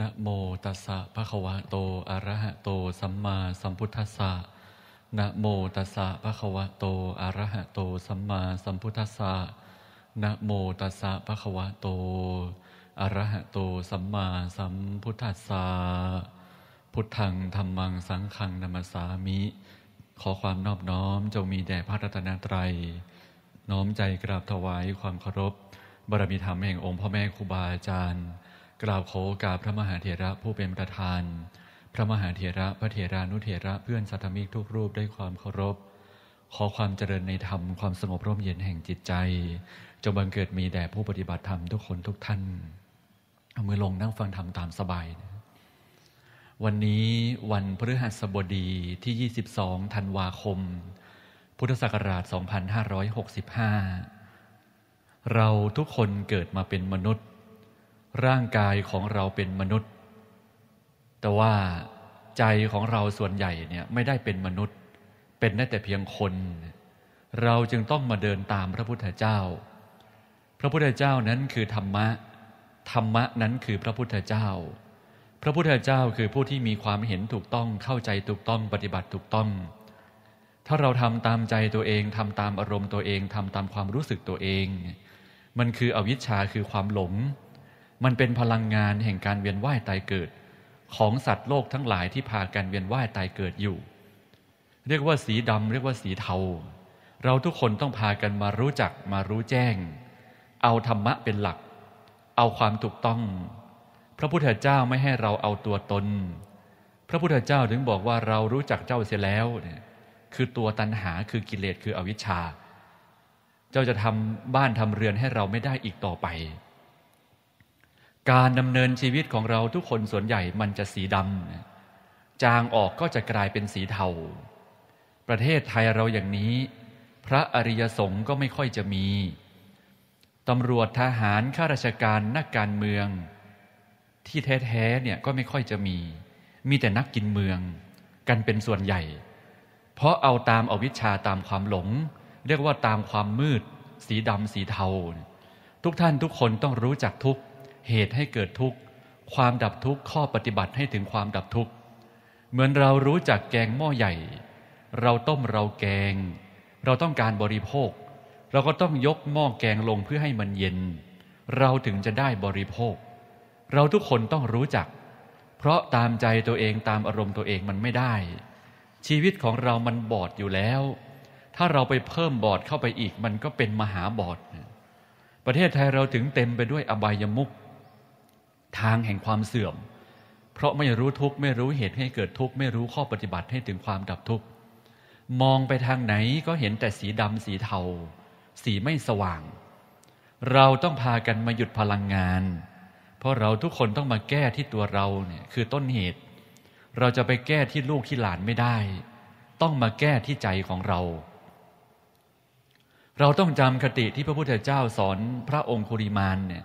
นะโมตัสสะภะคะวะโตอะระหะโตสัมมาสัมพุทธัสสะนะโมตัสสะภะคะวะโตอะระหะโตสัมมาสัมพุทธัสสะนะโมตัสสะภะคะวะโตอะระหะโตสัมมาสัมพุทธัสสะพุทธังธรรมังสังฆังนัมสามิ ขอความนอบน้อมจงมีแด่พระรัตนตรัย น้อมใจกราบถวายความเคารพบารมีธรรมแห่งองค์พ่อแม่ครูบาอาจารย์กล่าวขอโคกาบพระมหาเถระผู้เป็นประธาน พระมหาเถระพระเถรานุเถระเพื่อนสัตมิกทุกรูปด้วยความเคารพ ขอความเจริญในธรรมความสงบร่มเย็นแห่งจิตใจจงบังเกิดมีแด่ผู้ปฏิบัติธรรมทุกคนทุกท่าน เอามือลงนั่งฟังธรรมตามสบายนะวันนี้วันพฤหัสบดีที่ 22 ธันวาคม พุทธศักราช 2565 เราทุกคนเกิดมาเป็นมนุษย์ร่างกายของเราเป็นมนุษย์ แต่ว่าใจของเราส่วนใหญ่เนี่ยไม่ได้เป็นมนุษย์ เป็นได้แต่เพียงคน เราจึงต้องมาเดินตามพระพุทธเจ้า พระพุทธเจ้านั้นคือธรรมะ ธรรมะนั้นคือพระพุทธเจ้า พระพุทธเจ้าคือผู้ที่มีความเห็นถูกต้อง เข้าใจถูกต้อง ปฏิบัติถูกต้อง ถ้าเราทำตามใจตัวเอง ทำตามอารมณ์ตัวเอง ทำตามความรู้สึกตัวเอง มันคืออวิชชา คือความหลงมันเป็นพลังงานแห่งการเวียนว่ายตายเกิด ของสัตว์โลกทั้งหลายที่พากันเวียนว่ายตายเกิดอยู่ เรียกว่าสีดำ เรียกว่าสีเทา เราทุกคนต้องพากันมารู้จักมารู้แจ้ง เอาธรรมะเป็นหลัก เอาความถูกต้อง พระพุทธเจ้าไม่ให้เราเอาตัวตน พระพุทธเจ้าถึงบอกว่าเรารู้จักเจ้าเสียแล้วเนี่ยคือตัวตันหาคือกิเลสคืออวิชชา เจ้าจะทำบ้านทำเรือนให้เราไม่ได้อีกต่อไปการดำเนินชีวิตของเราทุกคนส่วนใหญ่มันจะสีดำจางออกก็จะกลายเป็นสีเทาประเทศไทยเราอย่างนี้ พระอริยสงฆ์ก็ไม่ค่อยจะมีตำรวจทหารข้าราชการนักการเมือง ที่แท้แท้เนี่ยก็ไม่ค่อยจะมี มีแต่นักกินเมือง กันเป็นส่วนใหญ่ เพราะเอาตามอาวิชชาตามความหลงเรียกว่าตามความมืด สีดำสีเทา ทุกท่านทุกคนต้องรู้จักทุกข์เหตุให้เกิดทุกข์ความดับทุกข์ข้อปฏิบัติให้ถึงความดับทุกข์เหมือนเรารู้จักแกงหม้อใหญ่ เราต้มเราแกง เราต้องการบริโภค เราก็ต้องยกหม้อแกงลงเพื่อให้มันเย็น เราถึงจะได้บริโภค เราทุกคนต้องรู้จัก เพราะตามใจตัวเองตามอารมณ์ตัวเองมันไม่ได้ ชีวิตของเรามันบอดอยู่แล้ว ถ้าเราไปเพิ่มบอดเข้าไปอีกมันก็เป็นมหาบอดประเทศไทยเราถึงเต็มไปด้วยอบายมุขทางแห่งความเสื่อม เพราะไม่รู้ทุกข์ไม่รู้เหตุให้เกิดทุกข์ไม่รู้ข้อปฏิบัติให้ถึงความดับทุกข์ มองไปทางไหนก็เห็นแต่สีดำสีเทาสีไม่สว่าง เราต้องพากันมาหยุดพลังงาน เพราะเราทุกคนต้องมาแก้ที่ตัวเราเนี่ยคือต้นเหตุ เราจะไปแก้ที่ลูกที่หลานไม่ได้ ต้องมาแก้ที่ใจของเรา เราต้องจำคติที่พระพุทธเจ้าสอนพระองคุริมานเนี่ย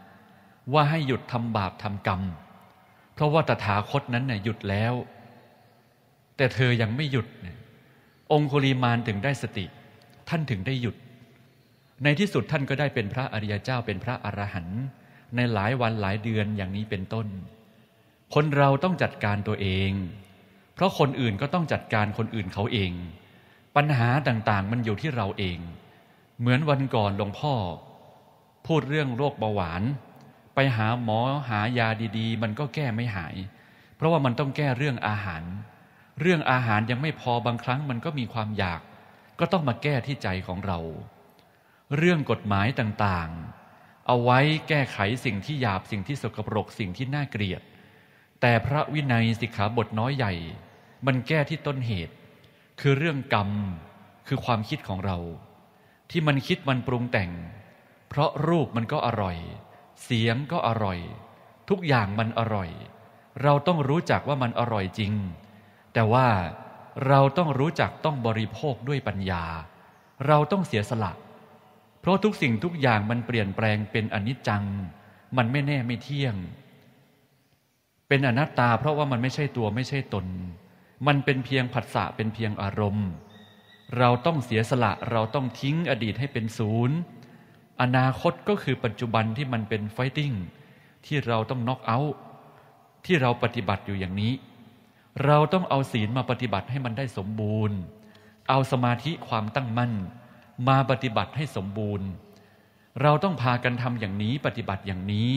ว่าให้หยุดทำบาปทำกรรม เพราะว่าตถาคตนั้นน่ยหยุดแล้ว แต่เธอยังไม่หยุด องคุลีมานถึงได้สติ ท่านถึงได้หยุด ในที่สุดท่านก็ได้เป็นพระอริยเจ้าเป็นพระอรหันต์ในหลายวันหลายเดือนอย่างนี้เป็นต้น คนเราต้องจัดการตัวเอง เพราะคนอื่นก็ต้องจัดการคนอื่นเขาเอง ปัญหาต่าง ๆ มันอยู่ที่เราเอง เหมือนวันก่อนหลวงพ่อ พูดเรื่องโรคเบาหวานไปหาหมอหายาดีๆ มันก็แก้ไม่หาย เพราะว่ามันต้องแก้เรื่องอาหาร เรื่องอาหารยังไม่พอบางครั้งมันก็มีความอยาก ก็ต้องมาแก้ที่ใจของเรา เรื่องกฎหมายต่างๆ เอาไว้แก้ไขสิ่งที่หยาบสิ่งที่สกปรกสิ่งที่น่าเกลียด แต่พระวินัยสิกขาบทน้อยใหญ่ มันแก้ที่ต้นเหตุ คือเรื่องกรรมคือความคิดของเรา ที่มันคิดมันปรุงแต่ง เพราะรูปมันก็อร่อยเสียงก็อร่อย ทุกอย่างมันอร่อย เราต้องรู้จักว่ามันอร่อยจริง แต่ว่าเราต้องรู้จักต้องบริโภคด้วยปัญญา เราต้องเสียสละ เพราะทุกสิ่งทุกอย่างมันเปลี่ยนแปลงเป็นอนิจจัง มันไม่แน่ไม่เที่ยง เป็นอนัตตาเพราะว่ามันไม่ใช่ตัวไม่ใช่ตน มันเป็นเพียงผัสสะ เป็นเพียงอารมณ์ เราต้องเสียสละเราต้องทิ้งอดีตให้เป็นศูนย์อนาคตก็คือปัจจุบันที่มันเป็นไฟติ้ง ที่เราต้องน็อกเอาท์ที่เราปฏิบัติอยู่อย่างนี้ เราต้องเอาศีลมาปฏิบัติให้มันได้สมบูรณ์ เอาสมาธิความตั้งมั่น มาปฏิบัติให้สมบูรณ์ เราต้องพากันทำอย่างนี้ปฏิบัติอย่างนี้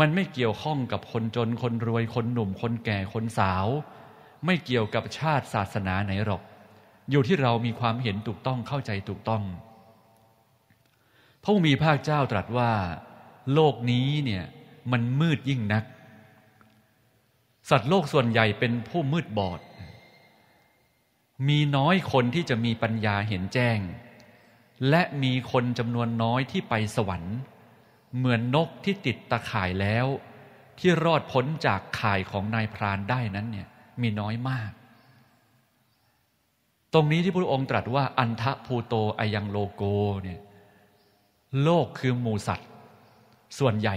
มันไม่เกี่ยวข้องกับคนจนคนรวยคนหนุ่มคนแก่คนสาว ไม่เกี่ยวกับชาติศาสนาไหนหรอก อยู่ที่เรามีความเห็นถูกต้องเข้าใจถูกต้องพระผู้มีพระเจ้าตรัสว่า โลกนี้เนี่ยมันมืดยิ่งนัก สัตว์โลกส่วนใหญ่เป็นผู้มืดบอด มีน้อยคนที่จะมีปัญญาเห็นแจ้ง และมีคนจำนวนน้อยที่ไปสวรรค์ เหมือนนกที่ติดตะข่ายแล้ว ที่รอดพ้นจากข่ายของนายพรานได้นั้นเนี่ยมีน้อยมาก ตรงนี้ที่พระองค์ตรัสว่า อันทะภูโตอายังโลโกเนี่ยโลกคือหมูสัตว์ ส่วนใหญ่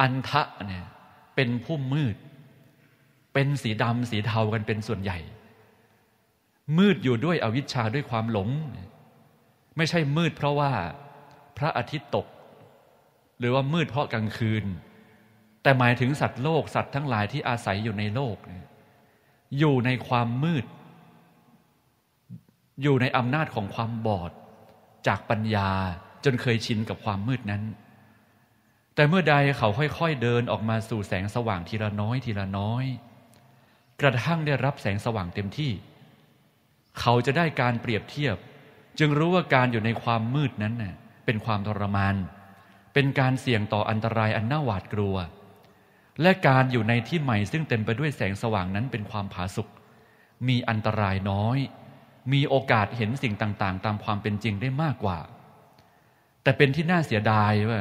อันทะเนี่ยเป็นผู้มืด เป็นสีดำสีเทากันเป็นส่วนใหญ่ มืดอยู่ด้วยอวิชชาด้วยความหลง ไม่ใช่มืดเพราะว่าพระอาทิตย์ตก หรือว่ามืดเพราะกลางคืน แต่หมายถึงสัตว์โลกสัตว์ทั้งหลายที่อาศัยอยู่ในโลก อยู่ในความมืด อยู่ในอำนาจของความบอดจากปัญญาจนเคยชินกับความมืดนั้น แต่เมื่อใดเขาค่อย ๆ เดินออกมาสู่แสงสว่างทีละน้อยทีละน้อย กระทั่งได้รับแสงสว่างเต็มที่ เขาจะได้การเปรียบเทียบ จึงรู้ว่าการอยู่ในความมืดนั้นน่เป็นความทรมาน เป็นการเสี่ยงต่ออันตรายอันน่าหวาดกลัว และการอยู่ในที่ใหม่ซึ่งเต็มไปด้วยแสงสว่างนั้นเป็นความผาสุกมีอันตรายน้อย มีโอกาสเห็นสิ่งต่างๆ ตามความเป็นจริงได้มากกว่าแต่เป็นที่น่าเสียดายว่า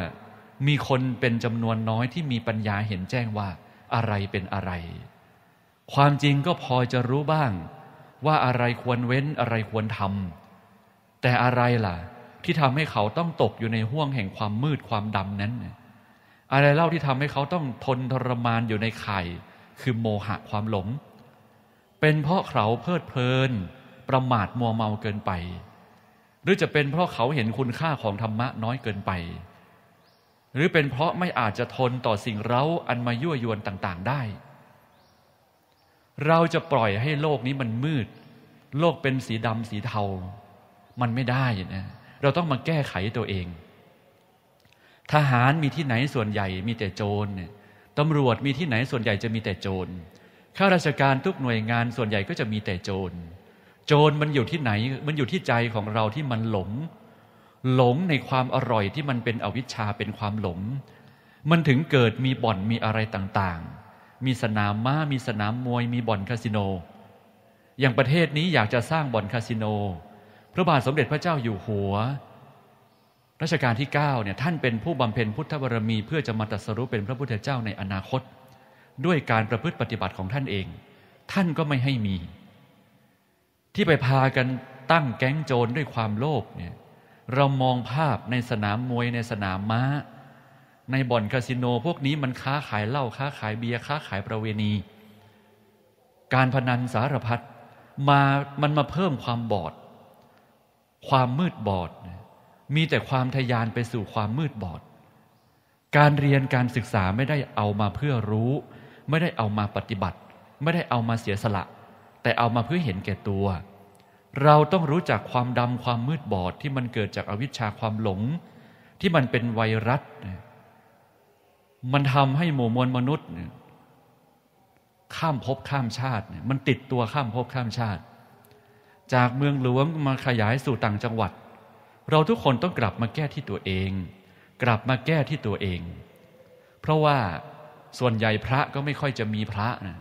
มีคนเป็นจำนวนน้อยที่มีปัญญาเห็นแจ้งว่า อะไรเป็นอะไร ความจริงก็พอจะรู้บ้าง ว่าอะไรควรเว้นอะไรควรทำแต่อะไรล่ะ ที่ทำให้เขาต้องตกอยู่ในห่วงแห่งความมืดความดำนั้น อะไรเล่าที่ทำให้เขาต้องทนทรมานอยู่ในไข่ คือโมหะความหลงเป็นเพราะเขาเพลิดเพลินประมาทมัวเมาเกินไปหรือจะเป็นเพราะเขาเห็นคุณค่าของธรรมะน้อยเกินไป หรือเป็นเพราะไม่อาจจะทนต่อสิ่งเร้าอันมายั่วยวนต่าง ๆ ได้ เราจะปล่อยให้โลกนี้มันมืด โลกเป็นสีดำสีเทา มันไม่ได้นะเราต้องมาแก้ไขตัวเอง ทหารมีที่ไหนส่วนใหญ่มีแต่โจรตำรวจมีที่ไหนส่วนใหญ่จะมีแต่โจรข้าราชการทุกหน่วยงานส่วนใหญ่ก็จะมีแต่โจรโจรมันอยู่ที่ไหน มันอยู่ที่ใจของเราที่มันหลง หลงในความอร่อยที่มันเป็นอวิชชาเป็นความหลง มันถึงเกิดมีบ่อนมีอะไรต่างๆ มีสนามม้ามีสนามมวยมีบ่อนคาสิโน อย่างประเทศนี้อยากจะสร้างบ่อนคาสิโน พระบาทสมเด็จพระเจ้าอยู่หัว รัชกาลที่9เนี่ยท่านเป็นผู้บำเพ็ญพุทธบารมี เพื่อจะมาตรัสรู้เป็นพระพุทธเจ้าในอนาคต ด้วยการประพฤติปฏิบัติของท่านเอง ท่านก็ไม่ให้มีที่ไปพากันตั้งแก๊งโจรด้วยความโลภเนี่ยเรามองภาพในสนามมวยในสนามม้า ในบ่อนคาสิโน พวกนี้มันค้าขายเหล้าค้าขายเบียร์ ค้าขายประเวณี การพนันสารพัดมามันมาเพิ่มความบอด ความมืดบอด มีแต่ความทยานไปสู่ความมืดบอด การเรียนการศึกษาไม่ได้เอามาเพื่อรู้ ไม่ได้เอามาปฏิบัติ ไม่ได้เอามาเสียสละแต่เอามาเพื่อเห็นแก่ตัว เราต้องรู้จักความดำความมืดบอดที่มันเกิดจากอวิชชาความหลง ที่มันเป็นไวรัส มันทำให้หมู่มวลมนุษย์ข้ามภพข้ามชาติมันติดตัวข้ามภพข้ามชาติ จากเมืองหลวงมาขยายสู่ต่างจังหวัด เราทุกคนต้องกลับมาแก้ที่ตัวเอง กลับมาแก้ที่ตัวเอง เพราะว่าส่วนใหญ่พระก็ไม่ค่อยจะมีพระนะ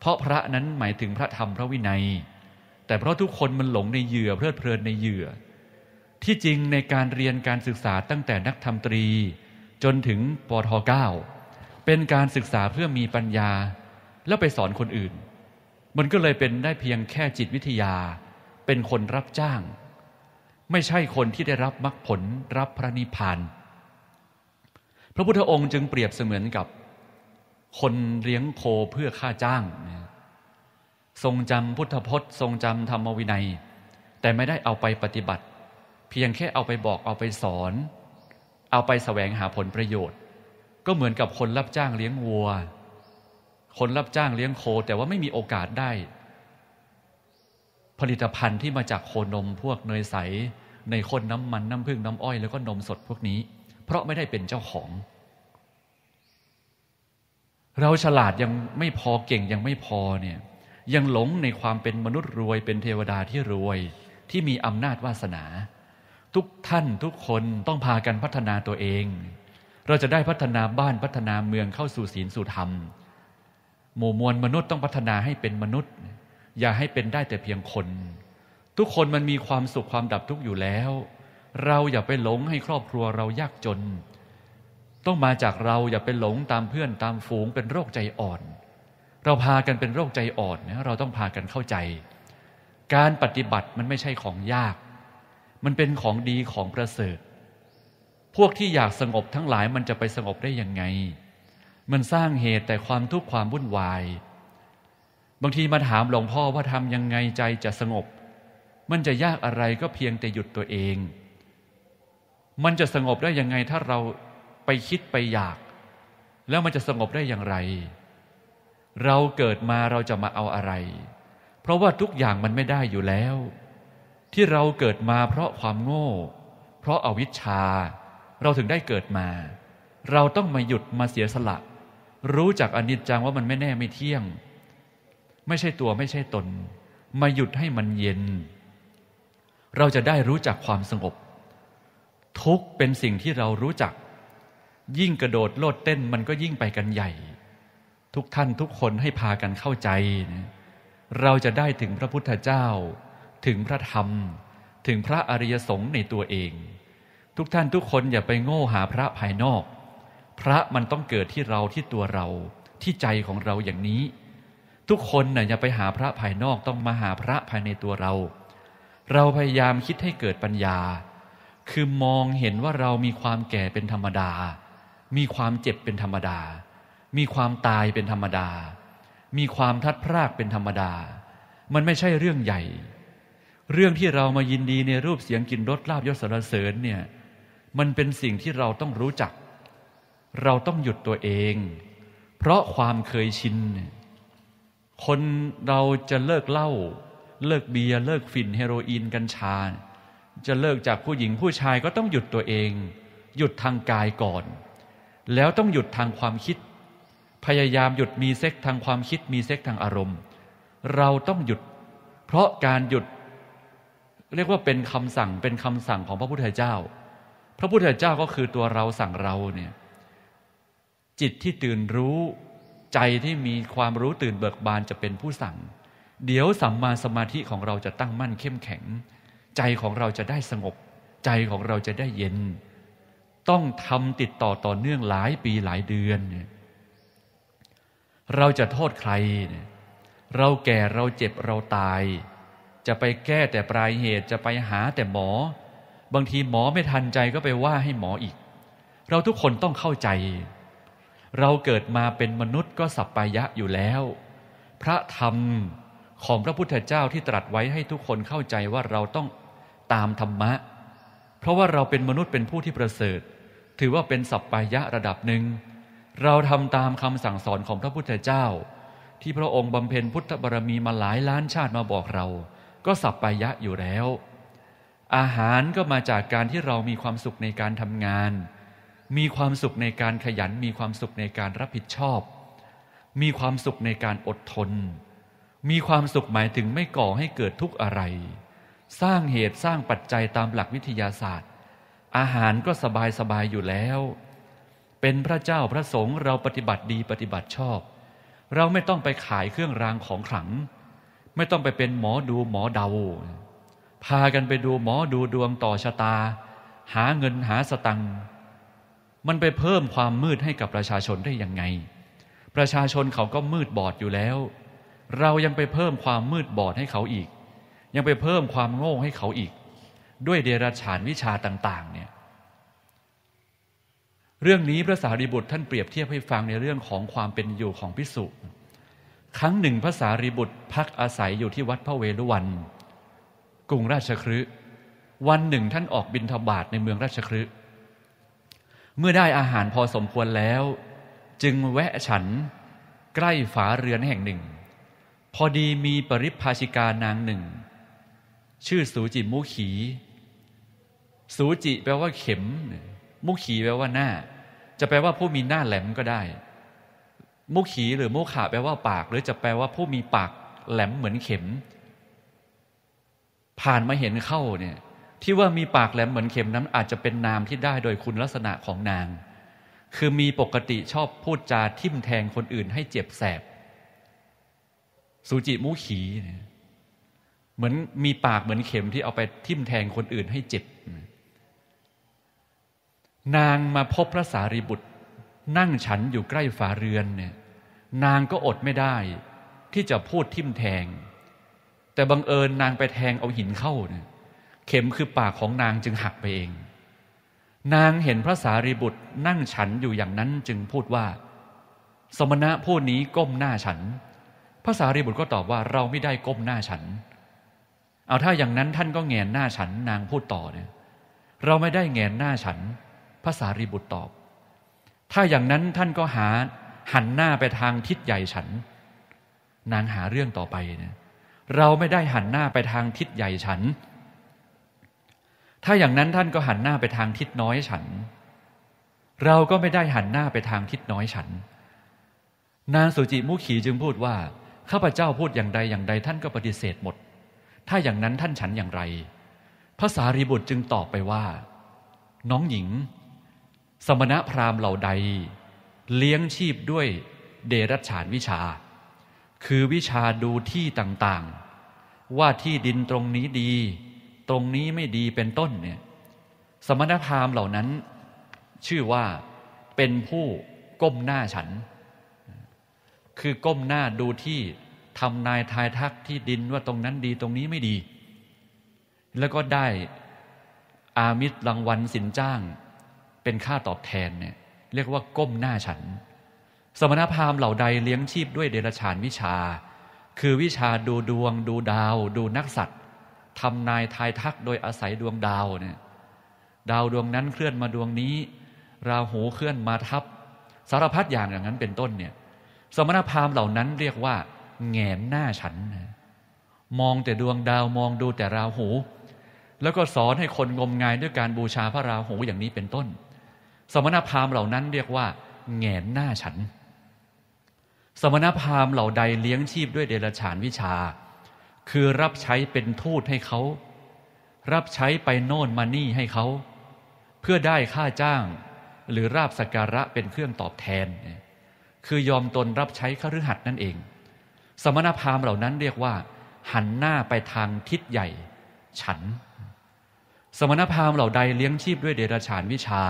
เพราะพระนั้นหมายถึงพระธรรมพระวินัย แต่เพราะทุกคนมันหลงในเหยื่อเพลิดเพลินในเหยื่อ ที่จริงในการเรียนการศึกษาตั้งแต่นักธรรมตรี จนถึงปทก้าเป็นการศึกษาเพื่อมีปัญญา แล้วไปสอนคนอื่น มันก็เลยเป็นได้เพียงแค่จิตวิทยา เป็นคนรับจ้าง ไม่ใช่คนที่ได้รับมรรคผลรับพระนิพพานพระพุทธองค์จึงเปรียบเสมือนกับ คนเลี้ยงโคเพื่อค่าจ้างทรงจำพุทธพจน์ทรงจำธรรมวินัย แต่ไม่ได้เอาไปปฏิบัติ เพียงแค่เอาไปบอกเอาไปสอน เอาไปแสวงหาผลประโยชน์ ก็เหมือนกับคนรับจ้างเลี้ยงวัว คนรับจ้างเลี้ยงโค แต่ว่าไม่มีโอกาสได้ ผลิตภัณฑ์ที่มาจากโคนมพวกเนยใสในคนน้ำมัน น้ำผึ้งน้ำอ้อยแล้วก็นมสดพวกนี้ เพราะไม่ได้เป็นเจ้าของ เราฉลาดยังไม่พอเก่งยังไม่พอเนี่ยยังหลงในความเป็นมนุษย์รวยเป็นเทวดาที่รวยที่มีอำนาจวาสนา ทุกท่านทุกคนต้องพากันพัฒนาตัวเอง เราจะได้พัฒนาบ้านพัฒนาเมืองเข้าสู่ศีลสู่ธรรม หมู่มวลมนุษย์ต้องพัฒนาให้เป็นมนุษย์ อย่าให้เป็นได้แต่เพียงคน ทุกคนมันมีความสุขความดับทุกข์อยู่แล้ว เราอย่าไปหลงให้ครอบครัวเรายากจน ต้องมาจากเราอย่าไปหลงตามเพื่อนตามฝูงเป็นโรคใจอ่อนเราพากันเป็นโรคใจอ่อนนะเราต้องพากันเข้าใจ การปฏิบัติมันไม่ใช่ของยาก มันเป็นของดีของประเสริฐ พวกที่อยากสงบทั้งหลายมันจะไปสงบได้ยังไง มันสร้างเหตุแต่ความทุกข์ความวุ่นวาย บางทีมาถามหลวงพ่อว่าทำยังไงใจจะสงบ มันจะยากอะไรก็เพียงแต่หยุดตัวเอง มันจะสงบได้ยังไงถ้าเราไปคิดไปอยาก แล้วมันจะสงบได้อย่างไรเราเกิดมาเราจะมาเอาอะไร เพราะว่าทุกอย่างมันไม่ได้อยู่แล้ว ที่เราเกิดมาเพราะความโง่ เพราะอาวิชชา เราถึงได้เกิดมา เราต้องมาหยุดมาเสียสละ รู้จักอนิจจังว่ามันไม่แน่ไม่เที่ยง ไม่ใช่ตัวไม่ใช่ตน มาหยุดให้มันเย็น เราจะได้รู้จักความสงบ ทุกเป็นสิ่งที่เรารู้จัก ยิ่งกระโดดโลดเต้นมันก็ยิ่งไปกันใหญ่ทุกท่านทุกคนให้พากันเข้าใจนเราจะได้ถึงพระพุทธเจ้า ถึงพระธรรม ถึงพระอริยสงฆ์ในตัวเอง ทุกท่านทุกคนอย่าไปโง่หาพระภายนอก พระมันต้องเกิดที่เราที่ตัวเราที่ใจของเราอย่างนี้ ทุกคนนะ่ยอย่าไปหาพระภายนอกต้องมาหาพระภายในตัวเรา เราพยายามคิดให้เกิดปัญญา คือมองเห็นว่าเรามีความแก่เป็นธรรมดา มีความเจ็บเป็นธรรมดามีความตายเป็นธรรมดา มีความทัดพรากเป็นธรรมดา มันไม่ใช่เรื่องใหญ่ เรื่องที่เรามายินดีในรูปเสียงกลิ่นรสลาบยศสรรเสริญเนี่ย มันเป็นสิ่งที่เราต้องรู้จัก เราต้องหยุดตัวเอง เพราะความเคยชิน คนเราจะเลิกเหล้า เลิกเบียร์เลิกฝิ่นเฮโรอีนกัญชา จะเลิกจากผู้หญิงผู้ชายก็ต้องหยุดตัวเอง หยุดทางกายก่อน แล้วต้องหยุดทางความคิดพยายามหยุดมีเซ็กทางความคิดมีเซ็กทางอารมณ์ เราต้องหยุดเพราะการหยุดเรียกว่าเป็นคำสั่งเป็นคำสั่งของพระพุทธเจ้า พระพุทธเจ้าก็คือตัวเราสั่งเราเนี่ยจิตที่ตื่นรู้ ใจที่มีความรู้ตื่นเบิกบานจะเป็นผู้สั่ง เดี๋ยวสัมมาสมาธิของเราจะตั้งมั่นเข้มแข็ง ใจของเราจะได้สงบ ใจของเราจะได้เย็น ต้องทำติดต่อต่อเนื่องหลายปีหลายเดือนเนี่ยเราจะโทษใคร เราแก่เราเจ็บเราตาย จะไปแก้แต่ปลายเหตุจะไปหาแต่หมอ บางทีหมอไม่ทันใจก็ไปว่าให้หมออีก เราทุกคนต้องเข้าใจ เราเกิดมาเป็นมนุษย์ก็สัพปายะอยู่แล้ว พระธรรมของพระพุทธเจ้าที่ตรัสไว้ให้ทุกคนเข้าใจว่าเราต้องตามธรรมะ เพราะว่าเราเป็นมนุษย์เป็นผู้ที่ประเสริฐ ถือว่าเป็นสัพพายะระดับหนึ่งเราทำตามคำสั่งสอนของพระพุทธเจ้า ที่พระองค์บำเพ็ญพุทธบารมีมาหลายล้านชาติมาบอกเรา ก็สับปายะอยู่แล้ว อาหารก็มาจากการที่เรามีความสุขในการทำงาน มีความสุขในการขยัน มีความสุขในการรับผิดชอบ มีความสุขในการอดทน มีความสุขหมายถึงไม่ก่อให้เกิดทุกข์อะไร สร้างเหตุสร้างปัจจัยตามหลักวิทยาศาสตร์ อาหารก็สบายสบายอยู่แล้วเป็นพระเจ้าพระสงฆ์เราปฏิบัติดีปฏิบัติชอบ เราไม่ต้องไปขายเครื่องรางของขลัง ไม่ต้องไปเป็นหมอดูหมอเดา พากันไปดูหมอดูดวงต่อชะตา หาเงินหาสตังมันไปเพิ่มความมืดให้กับประชาชนได้ยังไง ประชาชนเขาก็มืดบอดอยู่แล้ว เรายังไปเพิ่มความมืดบอดให้เขาอีก ยังไปเพิ่มความโง่ให้เขาอีก ด้วยเดรัจฉานวิชาต่างๆ เนี่ยเรื่องนี้พระสารีบุตรท่านเปรียบเทียบให้ฟังในเรื่องของความเป็นอยู่ของพิสุครั้งหนึ่งพระสารีบุตรพักอาศัยอยู่ที่วัดพระเวฬุวัน กรุงราชคฤห์วันหนึ่งท่านออกบินทบาทในเมืองราชคฤห์เมื่อได้อาหารพอสมควรแล้ว จึงแวะฉันใกล้ฝาเรือนแห่งหนึ่ง พอดีมีปริพาชิกานางหนึ่ง ชื่อสูจิมุขี สูจิแปลว่าเข็มเมุขีแปลว่าหน้า จะแปลว่าผู้มีหน้าแหลมก็ได้ มุขีหรือมุขาแปลว่าปาก หรือจะแปลว่าผู้มีปากแหลมเหมือนเข็ม ผ่านมาเห็นเข้าเนี่ยที่ว่ามีปากแหลมเหมือนเข็มนั้นอาจจะเป็นนามที่ได้โดยคุณลักษณะของนาง คือมีปกติชอบพูดจาทิ่มแทงคนอื่นให้เจ็บแสบสุจิมุขีเนี่ยเหมือนมีปากเหมือนเข็ม ที่เอาไปทิ่มแทงคนอื่นให้เจ็บนางมาพบพระสารีบุตร นั่งฉันอยู่ใกล้ฝาเรือนเนี่ย นางก็อดไม่ได้ ที่จะพูดทิมแทง แต่บังเอิญนางไปแทงเอาหินเข้าเนี่ยเข็มคือปากของนางจึงหักไปเอง นางเห็นพระสารีบุตร นั่งฉันอยู่อย่างนั้นจึงพูดว่า สมณะผู้นี้ก้มหน้าฉัน พระสารีบุตรก็ตอบว่า เราไม่ได้ก้มหน้าฉัน เอาถ้าอย่างนั้นท่านก็แงนหน้าฉัน นางพูดต่อเนี่ยเราไม่ได้แงนหน้าฉันพระสารีบุตรตอบ ถ้าอย่างนั้นท่านก็หา หันหน้าไปทางทิศใหญ่ฉัน นางหาเรื่องต่อไปนะเราไม่ได้หันหน้าไปทางทิศใหญ่ฉัน ถ้าอย่างนั้นท่านก็หันหน้าไปทางทิศน้อยฉัน เราก็ไม่ได้หันหน้าไปทางทิศน้อยฉัน นางสุจิมุขีจึงพูดว่า ข้าพเจ้าพูดอย่างใดอย่างใด ท่านก็ปฏิเสธหมด ถ้าอย่างนั้นท่านฉันอย่างไรพระสารีบุตรจึงตอบไปว่า น้องหญิงสมณพราหมณ์เหล่าใด เลี้ยงชีพด้วยเดรัจฉานวิชา คือวิชาดูที่ต่าง ๆ ว่าที่ดินตรงนี้ดี ตรงนี้ไม่ดีเป็นต้นเนี่ยสมณพราหมณ์เหล่านั้น ชื่อว่าเป็นผู้ก้มหน้าฉัน คือก้มหน้าดูที่ทำนายทายทักที่ดินว่าตรงนั้นดีตรงนี้ไม่ดี แล้วก็ได้อามิตรรางวัลสินจ้างเป็น ค่าตอบแทน เนี่ยเรียกว่าก้มหน้าฉัน สมณพราหมณ์เหล่าใดเลี้ยงชีพด้วยเดรัจฉานวิชา คือวิชาดูดวงดูดาวดูนักสัตว์ทำนายทายทักโดยอาศัยดวงดาวเนี่ยดาวดวงนั้นเคลื่อนมาดวงนี้ ราหูเคลื่อนมาทับสารพัดอย่างอย่างนั้นเป็นต้นเนี่ยสมณพราหมณ์เหล่านั้นเรียกว่าแงนหน้าฉัน มองแต่ดวงดาวมองดูแต่ราหู แล้วก็สอนให้คนงมงายด้วยการบูชาพระราหูอย่างนี้เป็นต้นสมณพราหมณ์เหล่านั้นเรียกว่าแงนหน้าฉัน สมณพราหมณ์เหล่าใดเลี้ยงชีพด้วยเดรัจฉานวิชา คือรับใช้เป็นทูตให้เขา รับใช้ไปโน่นมานี่ให้เขา เพื่อได้ค่าจ้าง หรือราบสักการะเป็นเครื่องตอบแทน คือยอมตนรับใช้ขรือหัดนั่นเอง สมณพราหมณ์เหล่านั้นเรียกว่า หันหน้าไปทางทิศใหญ่ ฉัน สมณพราหมณ์เหล่าใดเลี้ยงชีพด้วยเดรัจฉานวิชา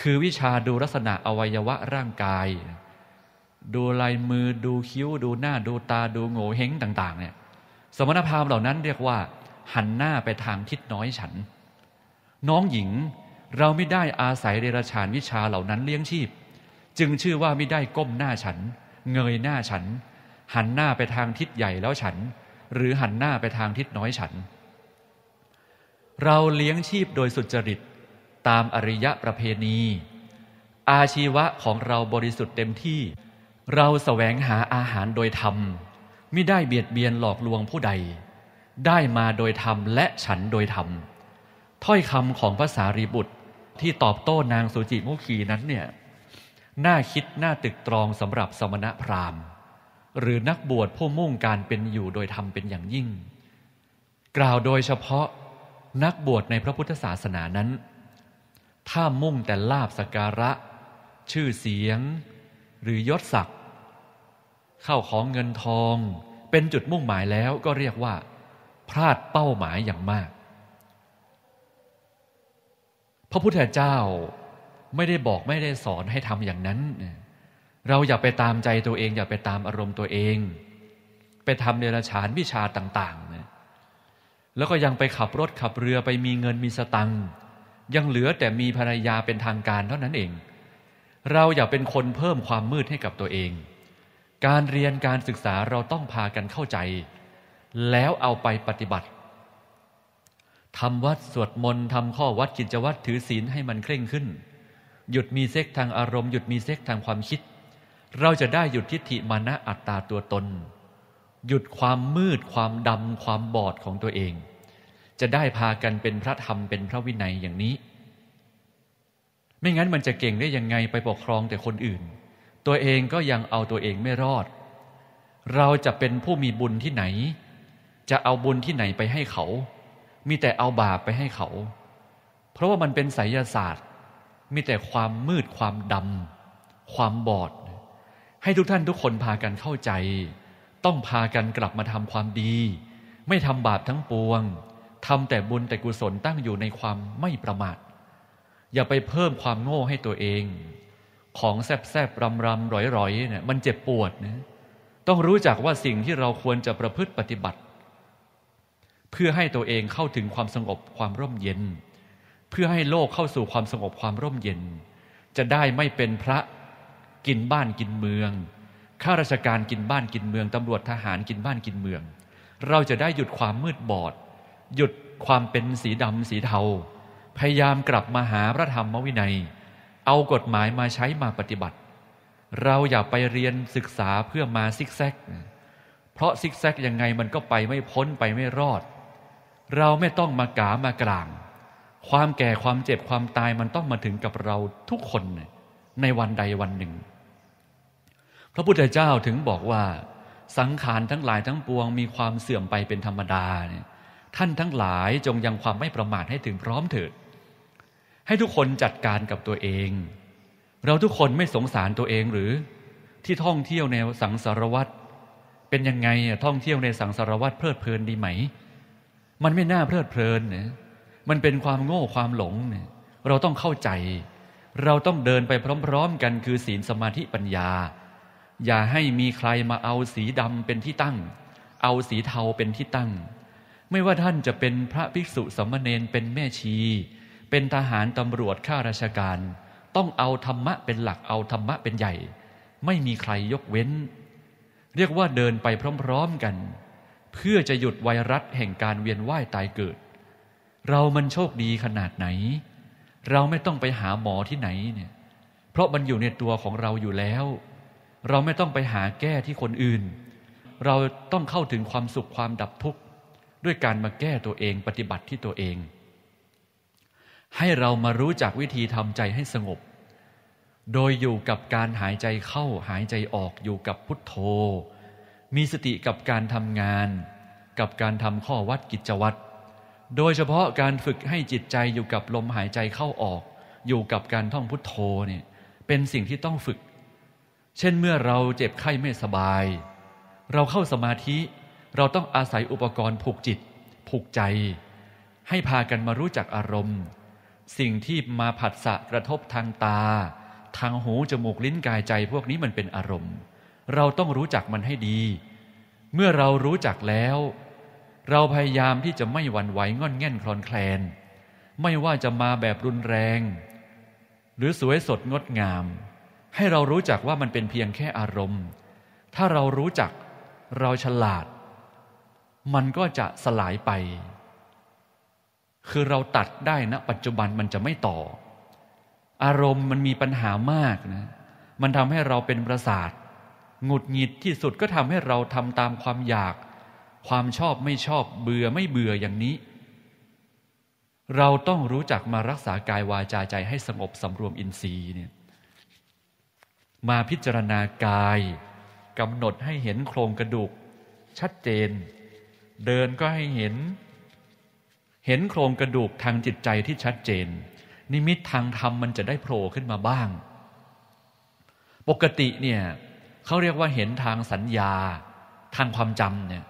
คือวิชาดูลักษณะอวัยวะร่างกาย ดูลายมือดูคิ้ว ดูหน้าดูตาดูโง่เฮงต่าง ๆเนี่ยสมณพาพมเหล่านั้นเรียกว่า หันหน้าไปทางทิศน้อยฉัน น้องหญิง เราไม่ได้อาศัยเดรัจฉานวิชาเหล่านั้นเลี้ยงชีพ จึงชื่อว่าไม่ได้ก้มหน้าฉัน เงยหน้าฉัน หันหน้าไปทางทิศใหญ่แล้วฉัน หรือหันหน้าไปทางทิศน้อยฉัน เราเลี้ยงชีพโดยสุจริตตามอริยประเพณี อาชีวะของเราบริสุทธิ์เต็มที่ เราสแสวงหาอาหารโดยธรรม ไม่ได้เบียดเบียนหลอกลวงผู้ใด ได้มาโดยธรรม และฉันโดยธรรม ถ้อยคำของภาษารีบุตรที่ตอบโต้นางสุจิมุขีนั้นเนี่ยน่าคิดน่าตึกตรองสำหรับสมณพราหมณ์ หรือนักบวชผู้มุ่งการเป็นอยู่โดยธรรมเป็นอย่างยิ่ง กล่าวโดยเฉพาะ นักบวชในพระพุทธศาสนานั้นถ้ามุ่งแต่ลาบสการะ ชื่อเสียง หรือยศศักดิ์เข้าของเงินทองเป็นจุดมุ่งหมายแล้วก็เรียกว่าพลาดเป้าหมายอย่างมาก พระพุทธเจ้าไม่ได้บอกไม่ได้สอนให้ทำอย่างนั้น เราอย่าไปตามใจตัวเอง อย่าไปตามอารมณ์ตัวเองไปทำเดรัจฉานวิชาต่างๆนะแล้วก็ยังไปขับรถขับเรือไปมีเงินมีสตังค์ยังเหลือแต่มีภรรยาเป็นทางการเท่านั้นเอง เราอย่าเป็นคนเพิ่มความมืดให้กับตัวเอง การเรียนการศึกษาเราต้องพากันเข้าใจ แล้วเอาไปปฏิบัติทำวัดสวดมนต์ทำข้อวัดกิจวัตรถือศีลให้มันเคร่งขึ้น หยุดมีเซ็กทางอารมณ์หยุดมีเซ็กทางความคิด เราจะได้หยุดทิฏฐิมานะอัตตาตัวตน หยุดความมืดความดำความบอดของตัวเองจะได้พากันเป็นพระธรรมเป็นพระวินัยอย่างนี้ ไม่งั้นมันจะเก่งได้ยังไงไปปกครองแต่คนอื่น ตัวเองก็ยังเอาตัวเองไม่รอด เราจะเป็นผู้มีบุญที่ไหน จะเอาบุญที่ไหนไปให้เขา มีแต่เอาบาปไปให้เขา เพราะว่ามันเป็นไสยศาสตร์ มีแต่ความมืดความดำความบอด ให้ทุกท่านทุกคนพากันเข้าใจ ต้องพากันกลับมาทำความดี ไม่ทำบาปทั้งปวงทำแต่บุญแต่กุศลตั้งอยู่ในความไม่ประมาท อย่าไปเพิ่มความโง่ให้ตัวเอง ของแซบๆรำรำร้อยๆเนี่ยมันเจ็บปวดนะต้องรู้จักว่าสิ่งที่เราควรจะประพฤติปฏิบัติ เพื่อให้ตัวเองเข้าถึงความสงบความร่มเย็น เพื่อให้โลกเข้าสู่ความสงบความร่มเย็น จะได้ไม่เป็นพระกินบ้านกินเมืองข้าราชการกินบ้านกินเมืองตำรวจทหารกินบ้านกินเมือง เราจะได้หยุดความมืดบอดหยุดความเป็นสีดำสีเทา พยายามกลับมาหาพระธรรมวินัย เอากฎหมายมาใช้มาปฏิบัติ เราอย่าไปเรียนศึกษาเพื่อมาซิกแซก เพราะซิกแซกยังไงมันก็ไปไม่พ้นไปไม่รอด เราไม่ต้องมากามากลาง ความแก่ความเจ็บความตายมันต้องมาถึงกับเราทุกคนในวันใดวันหนึ่ง พระพุทธเจ้าถึงบอกว่า สังขารทั้งหลายทั้งปวงมีความเสื่อมไปเป็นธรรมดาเนี่ยท่านทั้งหลายจงยังความไม่ประมาทให้ถึงพร้อมเถิด ให้ทุกคนจัดการกับตัวเอง เราทุกคนไม่สงสารตัวเองหรือ ที่ท่องเที่ยวในสังสารวัตรเป็นยังไงท่องเที่ยวในสังสารวัตรเพลิดเพลินดีไหม มันไม่น่าเพลิดเพลินนะมันเป็นความโง่ความหลงเนี่ยเราต้องเข้าใจ เราต้องเดินไปพร้อมๆ กันคือศีลสมาธิปัญญา อย่าให้มีใครมาเอาสีดำเป็นที่ตั้ง เอาสีเทาเป็นที่ตั้งไม่ว่าท่านจะเป็นพระภิกษุสมณเณรเป็นแม่ชี เป็นทหารตำรวจข้าราชการ ต้องเอาธรรมะเป็นหลักเอาธรรมะเป็นใหญ่ ไม่มีใครยกเว้น เรียกว่าเดินไปพร้อมๆกัน เพื่อจะหยุดไวรัสแห่งการเวียนว่ายตายเกิด เรามันโชคดีขนาดไหน เราไม่ต้องไปหาหมอที่ไหนเนี่ย เพราะมันอยู่ในตัวของเราอยู่แล้ว เราไม่ต้องไปหาแก้ที่คนอื่น เราต้องเข้าถึงความสุขความดับทุกข์ด้วยการมาแก้ตัวเองปฏิบัติที่ตัวเอง ให้เรามารู้จักวิธีทำใจให้สงบ โดยอยู่กับการหายใจเข้าหายใจออกอยู่กับพุทโธ มีสติกับการทำงาน กับการทำข้อวัดกิจวัตรโดยเฉพาะการฝึกให้จิตใจอยู่กับลมหายใจเข้าออก อยู่กับการท่องพุทโธเนี่ยเป็นสิ่งที่ต้องฝึก เช่นเมื่อเราเจ็บไข้ไม่สบาย เราเข้าสมาธิเราต้องอาศัยอุปกรณ์ผูกจิต ผูกใจ ให้พากันมารู้จักอารมณ์ สิ่งที่มาผัสสะกระทบทางตา ทางหูจมูกลิ้นกายใจ พวกนี้มันเป็นอารมณ์ เราต้องรู้จักมันให้ดี เมื่อเรารู้จักแล้ว เราพยายามที่จะไม่หวั่นไหวง่อนแง่นคลอนแคลน ไม่ว่าจะมาแบบรุนแรง หรือสวยสดงดงาม ให้เรารู้จักว่ามันเป็นเพียงแค่อารมณ์ ถ้าเรารู้จักเราฉลาดมันก็จะสลายไป คือเราตัดได้นะปัจจุบันมันจะไม่ต่อ อารมณ์มันมีปัญหามากนะ มันทำให้เราเป็นประสาท หงุดหงิดที่สุดก็ทำให้เราทำตามความอยาก ความชอบไม่ชอบเบื่อไม่เบื่ออย่างนี้ เราต้องรู้จักมารักษากายวาจาใจให้สงบสำรวมอินทรีย์เนี่ย มาพิจารณากายกำหนดให้เห็นโครงกระดูกชัดเจนเดินก็ให้เห็น เห็นโครงกระดูกทางจิตใจที่ชัดเจน นิมิตทางธรรมมันจะได้โผล่ขึ้นมาบ้าง ปกติเนี่ยเขาเรียกว่าเห็นทางสัญญา ทางความจำเนี่ย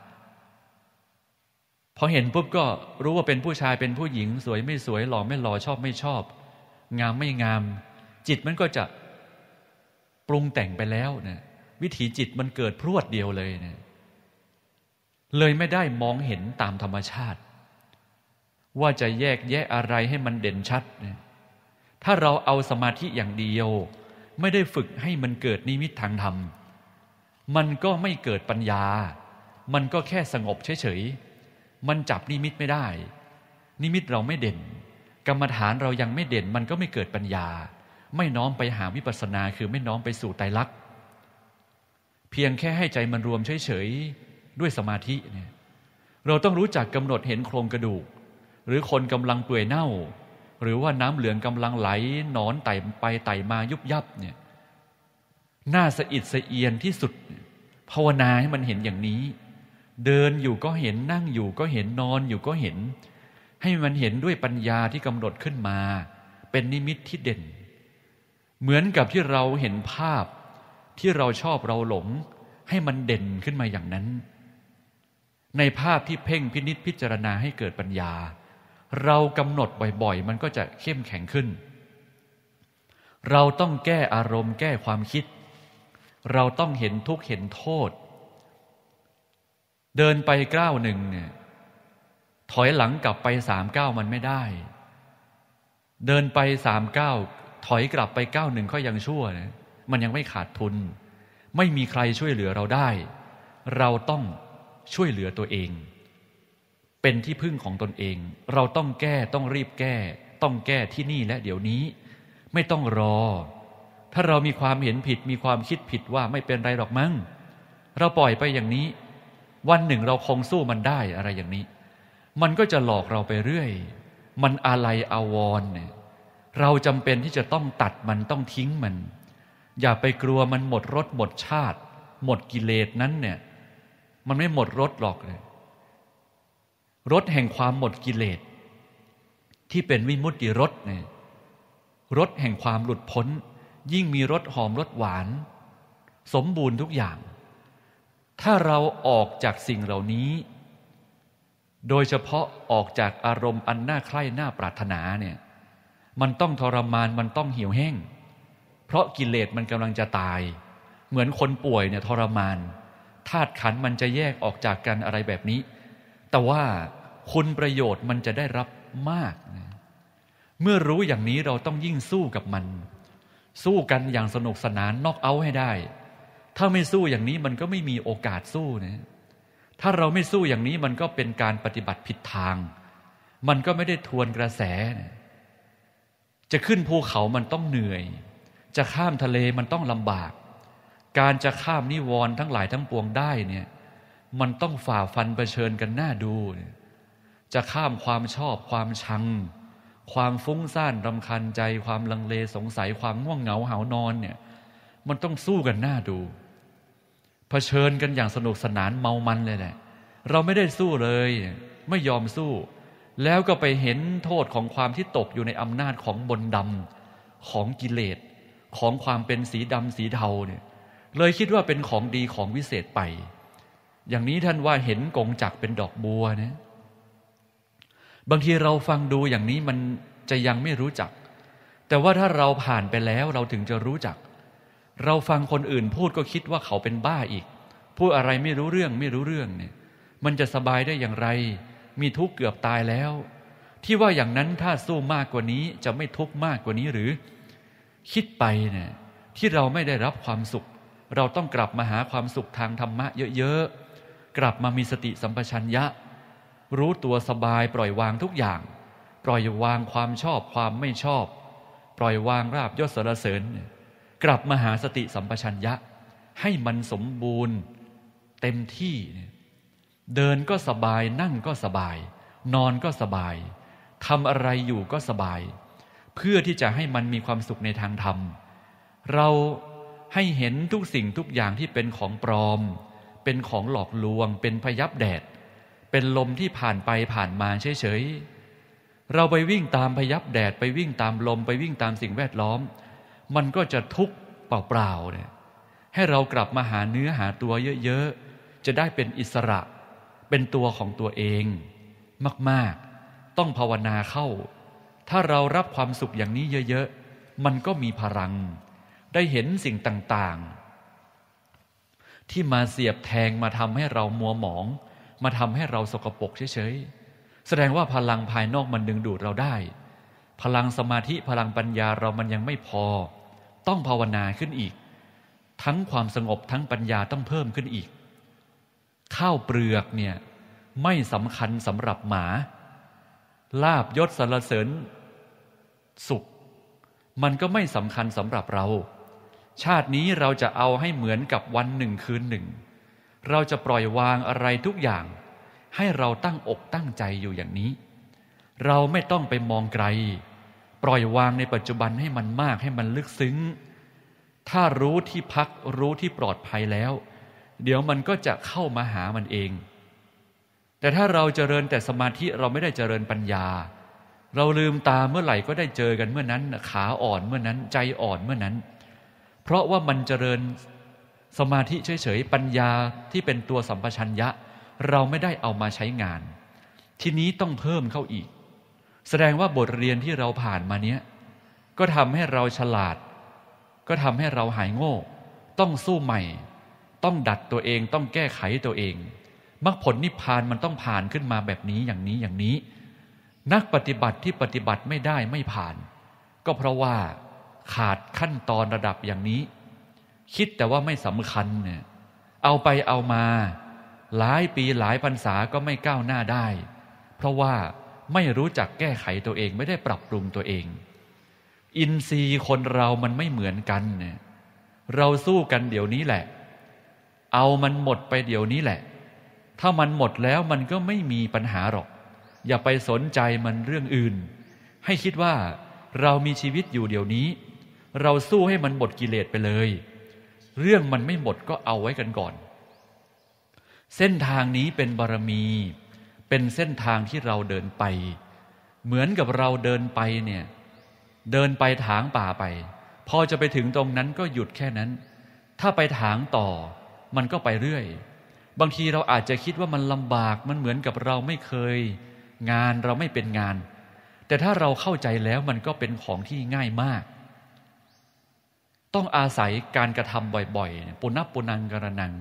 พอเห็นปุ๊บก็รู้ว่าเป็นผู้ชายเป็นผู้หญิง สวยไม่สวยหล่อไม่หล่อชอบไม่ชอบ งามไม่งาม จิตมันก็จะปรุงแต่งไปแล้วนะวิถีจิตมันเกิดพรวดเดียวเลยเนะี่ยเลยไม่ได้มองเห็นตามธรรมชาติ ว่าจะแยกแยะอะไรให้มันเด่นชัด ถ้าเราเอาสมาธิอย่างเดียว ไม่ได้ฝึกให้มันเกิดนิมิตทางธรรม มันก็ไม่เกิดปัญญา มันก็แค่สงบเฉยๆมันจับนิมิตไม่ได้ นิมิตเราไม่เด่นกรรมฐานเรายังไม่เด่น มันก็ไม่เกิดปัญญา ไม่น้อมไปหาวิปัสสนาคือไม่น้อมไปสู่ไตรลักษณ์ เพียงแค่ให้ใจมันรวมเฉยๆด้วยสมาธิเนี่ย เราต้องรู้จักกำหนดเห็นโครงกระดูก หรือคนกำลังเปื่อยเน่า หรือว่าน้ำเหลืองกำลังไหลนอนไต่ไปไต่มายุบยับเนี่ย น่าสะอิดสะเอียนที่สุด ภาวนาให้มันเห็นอย่างนี้ เดินอยู่ก็เห็นนั่งอยู่ก็เห็นนอนอยู่ก็เห็น ให้มันเห็นด้วยปัญญาที่กำหนดขึ้นมา เป็นนิมิตที่เด่น เหมือนกับที่เราเห็นภาพที่เราชอบเราหลงให้มันเด่นขึ้นมาอย่างนั้นในภาพที่เพ่งพินิษพิจารณาให้เกิดปัญญา เรากำหนดบ่อย ๆ มันก็จะเข้มแข็งขึ้น เราต้องแก้อารมณ์แก้ความคิด เราต้องเห็นทุกเห็นโทษ เดินไปก้าวหนึ่งเนี่ยถอยหลังกลับไปสามก้าวมันไม่ได้ เดินไปสามก้าวถอยกลับไปก้าวหนึ่งก็ยังชั่วนมันยังไม่ขาดทุน ไม่มีใครช่วยเหลือเราได้ เราต้องช่วยเหลือตัวเอง เป็นที่พึ่งของตนเอง เราต้องแก้ต้องรีบแก้ ต้องแก้ที่นี่และเดี๋ยวนี้ ไม่ต้องรอ ถ้าเรามีความเห็นผิดมีความคิดผิดว่าไม่เป็นไรหรอกมั้ง เราปล่อยไปอย่างนี้ วันหนึ่งเราคงสู้มันได้อะไรอย่างนี้ มันก็จะหลอกเราไปเรื่อย มันอะไรอาวรเนี่ยเราจำเป็นที่จะต้องตัดมันต้องทิ้งมัน อย่าไปกลัวมันหมดรสหมดชาติ หมดกิเลสนั้นเนี่ยมันไม่หมดรสหรอกเลยรสแห่งความหมดกิเลส ที่เป็นวิมุตติรสเนี่ยรสแห่งความหลุดพ้น ยิ่งมีรสหอมรสหวาน สมบูรณ์ทุกอย่าง ถ้าเราออกจากสิ่งเหล่านี้ โดยเฉพาะออกจากอารมณ์ อันน่าใคร่น่าปรารถนาเนี่ย มันต้องทรมานมันต้องเหี่ยวแห้งเพราะกิเลสมันกำลังจะตาย เหมือนคนป่วยเนี่ยทรมานเธาตุขันมันจะแยกออกจากกันอะไรแบบนี้ แต่ว่าคุณประโยชน์มันจะได้รับมากนะเมื่อรู้อย่างนี้เราต้องยิ่งสู้กับมัน สู้กันอย่างสนุกสนานนอกเอาให้ได้ ถ้าไม่สู้อย่างนี้มันก็ไม่มีโอกาสสู้นะ ถ้าเราไม่สู้อย่างนี้มันก็เป็นการปฏิบัติผิดทาง มันก็ไม่ได้ทวนกระแส จะขึ้นภูเขามันต้องเหนื่อย จะข้ามทะเลมันต้องลำบากการจะข้ามนิวรณ์ทั้งหลายทั้งปวงได้เนี่ย มันต้องฝ่าฟันเผชิญกันหน้าดู จะข้ามความชอบความชัง ความฟุ้งซ่านรำคาญใจความลังเลสงสัยความง่วงเหงาหานอนเนี่ย มันต้องสู้กันหน้าดู เผชิญกันอย่างสนุกสนานเมามันเลยแหละ เราไม่ได้สู้เลย ไม่ยอมสู้ แล้วก็ไปเห็นโทษของความที่ตกอยู่ในอำนาจของบนดำของกิเลสของความเป็นสีดำสีเทาเนี่ยเลยคิดว่าเป็นของดีของวิเศษไป อย่างนี้ท่านว่าเห็นกงจักเป็นดอกบัวเนี่ยบางทีเราฟังดูอย่างนี้มันจะยังไม่รู้จัก แต่ว่าถ้าเราผ่านไปแล้วเราถึงจะรู้จัก เราฟังคนอื่นพูดก็คิดว่าเขาเป็นบ้าอีก พูดอะไรไม่รู้เรื่องไม่รู้เรื่องเนี่ย มันจะสบายได้อย่างไร มีทุกข์เกือบตายแล้ว ที่ว่าอย่างนั้นถ้าสู้มากกว่านี้จะไม่ทุกข์มากกว่านี้หรือ คิดไปเนี่ย ที่เราไม่ได้รับความสุขเราต้องกลับมาหาความสุขทางธรรมะเยอะ ๆ กลับมามีสติสัมปชัญญะ รู้ตัวสบายปล่อยวางทุกอย่าง ปล่อยวางความชอบความไม่ชอบ ปล่อยวางราบยศสรเสริญ กลับมาหาสติสัมปชัญญะ ให้มันสมบูรณ์ เต็มที่ เดินก็สบายนั่งก็สบาย นอนก็สบายทำอะไรอยู่ก็สบาย เพื่อที่จะให้มันมีความสุขในทางธรรม เราให้เห็นทุกสิ่งทุกอย่างที่เป็นของปลอม เป็นของหลอกลวง เป็นพยับแดด เป็นลมที่ผ่านไปผ่านมาเฉยๆ เราไปวิ่งตามพยับแดดไปวิ่งตามลมไปวิ่งตามสิ่งแวดล้อม มันก็จะทุกข์เปล่าๆเนี่ย ให้เรากลับมาหาเนื้อหาตัวเยอะๆ จะได้เป็นอิสระ เป็นตัวของตัวเอง มากๆ ต้องภาวนาเข้า ถ้าเรารับความสุขอย่างนี้เยอะๆ มันก็มีพลังได้เห็นสิ่งต่างๆ ที่มาเสียบแทงมาทำให้เรามัวหมอง มาทำให้เราสกปรกเฉยๆแสดงว่าพลังภายนอกมันดึงดูดเราได้ พลังสมาธิพลังปัญญาเรามันยังไม่พอต้องภาวนาขึ้นอีก ทั้งความสงบทั้งปัญญาต้องเพิ่มขึ้นอีกข้าวเปลือกเนี่ย ไม่สำคัญสำหรับหมา ลาบยศสรรเสริญ สุข มันก็ไม่สำคัญสำหรับเราชาตินี้เราจะเอาให้เหมือนกับวันหนึ่งคืนหนึ่ง เราจะปล่อยวางอะไรทุกอย่าง ให้เราตั้งอกตั้งใจอยู่อย่างนี้ เราไม่ต้องไปมองไกล ปล่อยวางในปัจจุบันให้มันมากให้มันลึกซึ้ง ถ้ารู้ที่พักรู้ที่ปลอดภัยแล้ว เดี๋ยวมันก็จะเข้ามาหามันเอง แต่ถ้าเราเจริญแต่สมาธิเราไม่ได้เจริญปัญญา เราลืมตาเมื่อไหร่ก็ได้เจอกันเมื่อนั้นขาอ่อนเมื่อนั้นใจอ่อนเมื่อนั้นเพราะว่ามันเจริญสมาธิเฉยๆปัญญาที่เป็นตัวสัมปชัญญะ เราไม่ได้เอามาใช้งาน ทีนี้ต้องเพิ่มเข้าอีก แสดงว่าบทเรียนที่เราผ่านมาเนี้ย ก็ทำให้เราฉลาด ก็ทำให้เราหายโง่ต้องสู้ใหม่ ต้องดัดตัวเองต้องแก้ไขตัวเองมรรคผลนิพพานมันต้องผ่านขึ้นมาแบบนี้อย่างนี้อย่างนี้ นักปฏิบัติที่ปฏิบัติไม่ได้ไม่ผ่าน ก็เพราะว่าขาดขั้นตอนระดับอย่างนี้ คิดแต่ว่าไม่สำคัญเนี่ยเอาไปเอามา หลายปีหลายพรรษาก็ไม่ก้าวหน้าได้ เพราะว่าไม่รู้จักแก้ไขตัวเองไม่ได้ปรับปรุงตัวเอง อินทรีย์คนเรามันไม่เหมือนกันเนี่ยเราสู้กันเดี๋ยวนี้แหละ เอามันหมดไปเดี๋ยวนี้แหละ ถ้ามันหมดแล้วมันก็ไม่มีปัญหาหรอก อย่าไปสนใจมันเรื่องอื่น ให้คิดว่าเรามีชีวิตอยู่เดี๋ยวนี้เราสู้ให้มันหมดกิเลสไปเลย เรื่องมันไม่หมดก็เอาไว้กันก่อน เส้นทางนี้เป็นบารมี เป็นเส้นทางที่เราเดินไป เหมือนกับเราเดินไปเนี่ย เดินไปถางป่าไป พอจะไปถึงตรงนั้นก็หยุดแค่นั้น ถ้าไปถางต่อ มันก็ไปเรื่อย บางทีเราอาจจะคิดว่ามันลำบาก มันเหมือนกับเราไม่เคย งานเราไม่เป็นงาน แต่ถ้าเราเข้าใจแล้วมันก็เป็นของที่ง่ายมากต้องอาศัยการกระทำบ่อยๆ ปุณณปุนังกระนัง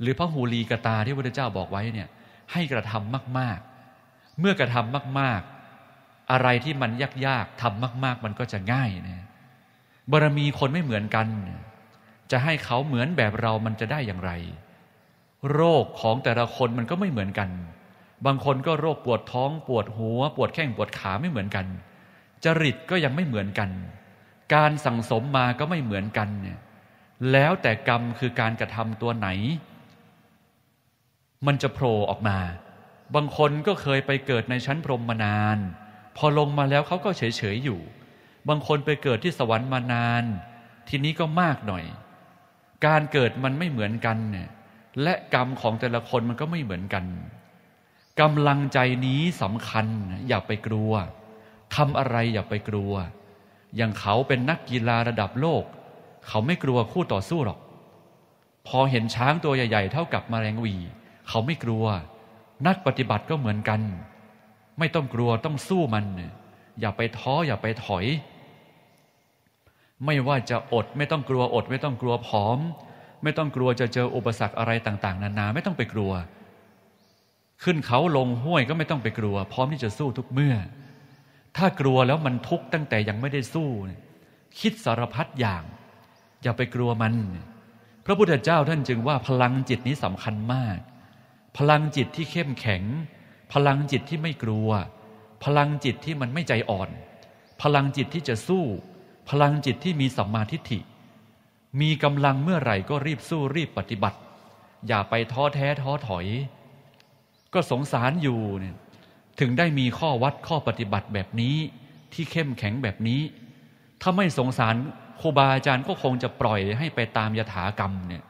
หรือพระหูลีกตาที่พระเจ้าบอกไว้เนี่ย ให้กระทำมากๆ เมื่อกระทำมากๆ อะไรที่มันยากๆทำมากๆ มันก็จะง่ายนยบารมีคนไม่เหมือนกัน จะให้เขาเหมือนแบบเรามันจะได้อย่างไร โรคของแต่ละคนมันก็ไม่เหมือนกัน บางคนก็โรคปวดท้องปวดหัวปวดแข้งปวดขาไม่เหมือนกัน จริตก็ยังไม่เหมือนกันการสั่งสมมาก็ไม่เหมือนกันเนี่ยแล้วแต่กรรมคือการกระทำตัวไหน มันจะโผล่ออกมา บางคนก็เคยไปเกิดในชั้นพรหมมานาน พอลงมาแล้วเขาก็เฉยๆอยู่ บางคนไปเกิดที่สวรรค์มานาน ทีนี้ก็มากหน่อย การเกิดมันไม่เหมือนกันเนี่ยและกรรมของแต่ละคนมันก็ไม่เหมือนกันกำลังใจนี้สำคัญ อย่าไปกลัว ทำอะไรอย่าไปกลัวอย่างเขาเป็นนักกีฬาระดับโลก เขาไม่กลัวคู่ต่อสู้หรอก พอเห็นช้างตัวใหญ่ๆ เท่ากับมแมลงวีเขาไม่กลัว นักปฏิบัติก็เหมือนกัน ไม่ต้องกลัวต้องสู้มัน อย่าไปท้ออย่าไปถอย ไม่ว่าจะอดไม่ต้องกลัวอด ไม่ต้องกลัวผอม ไม่ต้องกลัวจะเจออุปสรรคอะไรต่างๆ นานา ไม่ต้องไปกลัว ขึ้นเขาลงห้วยก็ไม่ต้องไปกลัว พร้อมที่จะสู้ทุกเมื่อถ้ากลัวแล้วมันทุกข์ตั้งแต่ยังไม่ได้สู้ คิดสารพัดอย่าง อย่าไปกลัวมัน พระพุทธเจ้าท่านจึงว่าพลังจิตนี้สำคัญมาก พลังจิตที่เข้มแข็ง พลังจิตที่ไม่กลัว พลังจิตที่มันไม่ใจอ่อน พลังจิตที่จะสู้ พลังจิตที่มีสัมมาทิฏฐิ มีกำลังเมื่อไหร่ก็รีบสู้รีบปฏิบัติ อย่าไปท้อแท้ท้อถอย ก็สงสารอยู่เนี่ยถึงได้มีข้อวัดข้อปฏิบัติแบบนี้ที่เข้มแข็งแบบนี้ ถ้าไม่สงสารครูบาอาจารย์ก็คงจะปล่อยให้ไปตามยถากรรมเนี่ย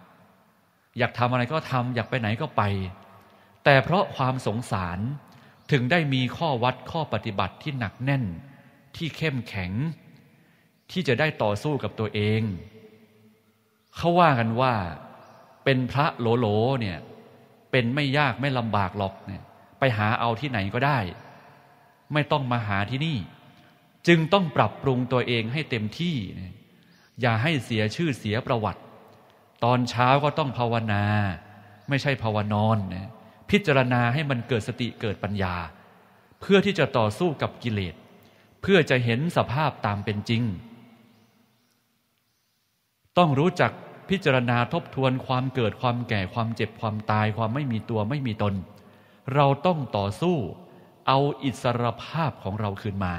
อยากทำอะไรก็ทำอยากไปไหนก็ไป แต่เพราะความสงสารถึงได้มีข้อวัดข้อปฏิบัติที่หนักแน่นที่เข้มแข็ง ที่จะได้ต่อสู้กับตัวเอง เขาว่ากันว่าเป็นพระโหลลเนี่ยเป็นไม่ยากไม่ลำบากหรอกเนี่ยไปหาเอาที่ไหนก็ได้ ไม่ต้องมาหาที่นี่ จึงต้องปรับปรุงตัวเองให้เต็มที่อย่าให้เสียชื่อเสียประวัติ ตอนเช้าก็ต้องภาวนา ไม่ใช่ภาวนอนพิจารณาให้มันเกิดสติเกิดปัญญา เพื่อที่จะต่อสู้กับกิเลสเพื่อจะเห็นสภาพตามเป็นจริง ต้องรู้จักพิจารณาทบทวนความเกิดความแก่ความเจ็บความตายความไม่มีตัวไม่มีตนเราต้องต่อสู้ เอาอิสรภาพของเราคืนมา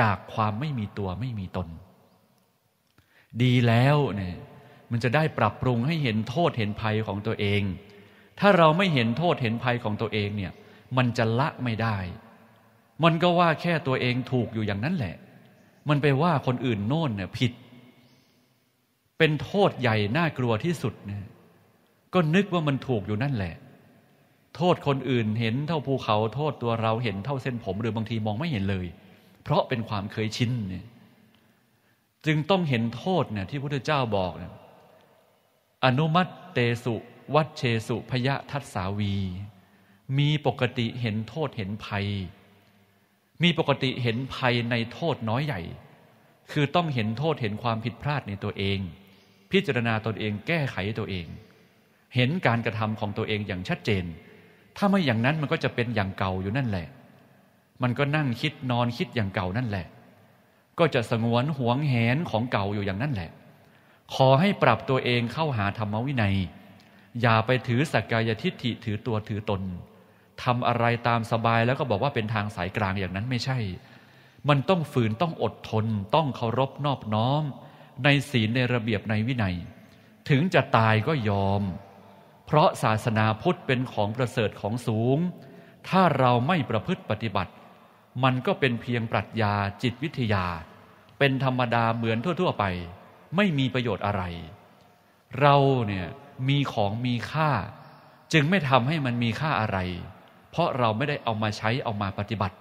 จากความไม่มีตัวไม่มีตน ดีแล้วเนี่ยมันจะได้ปรับปรุงให้เห็นโทษเห็นภัยของตัวเอง ถ้าเราไม่เห็นโทษเห็นภัยของตัวเองเนี่ย มันจะละไม่ได้ มันก็ว่าแค่ตัวเองถูกอยู่อย่างนั้นแหละ มันไปว่าคนอื่นโน่นเนี่ยผิด เป็นโทษใหญ่น่ากลัวที่สุดเนี่ยก็นึกว่ามันถูกอยู่นั่นแหละโทษคนอื่นเห็นเท่าภูเขาโทษตัวเราเห็นเท่าเส้นผมหรือบางทีมองไม่เห็นเลย เพราะเป็นความเคยชินเนี่ยจึงต้องเห็นโทษเนี่ยที่พระุทธเจ้าบอกเนี่ยอนุมัติเตสุวัชเชสุพยะทัศสาวี มีปกติเห็นโทษเห็นภัย มีปกติเห็นภัยในโทษน้อยใหญ่ คือต้องเห็นโทษเห็นความผิดพลาดในตัวเอง พิจารณาตนเองแก้ไขตัวเอง เห็นการกระทำของตัวเองอย่างชัดเจนถ้าไม่อย่างนั้นมันก็จะเป็นอย่างเก่าอยู่นั่นแหละ มันก็นั่งคิดนอนคิดอย่างเก่านั่นแหละ ก็จะสงวนหวงแหนของเก่าอยู่อย่างนั้นแหละ ขอให้ปรับตัวเองเข้าหาธรรมวินัย อย่าไปถือสักกายทิฏฐิถือตัวถือตน ทำอะไรตามสบายแล้วก็บอกว่าเป็นทางสายกลางอย่างนั้นไม่ใช่ มันต้องฝืนต้องอดทน ต้องเคารพนอบน้อม ในศีลในระเบียบในวินัย ถึงจะตายก็ยอมเพราะศาสนาพุทธเป็นของประเสริฐของสูง ถ้าเราไม่ประพฤติปฏิบัติ มันก็เป็นเพียงปรัชญาจิตวิทยา เป็นธรรมดาเหมือนทั่ว ๆไป ไม่มีประโยชน์อะไร เราเนี่ยมีของมีค่า จึงไม่ทำให้มันมีค่าอะไร เพราะเราไม่ได้เอามาใช้ เอามาปฏิบัติ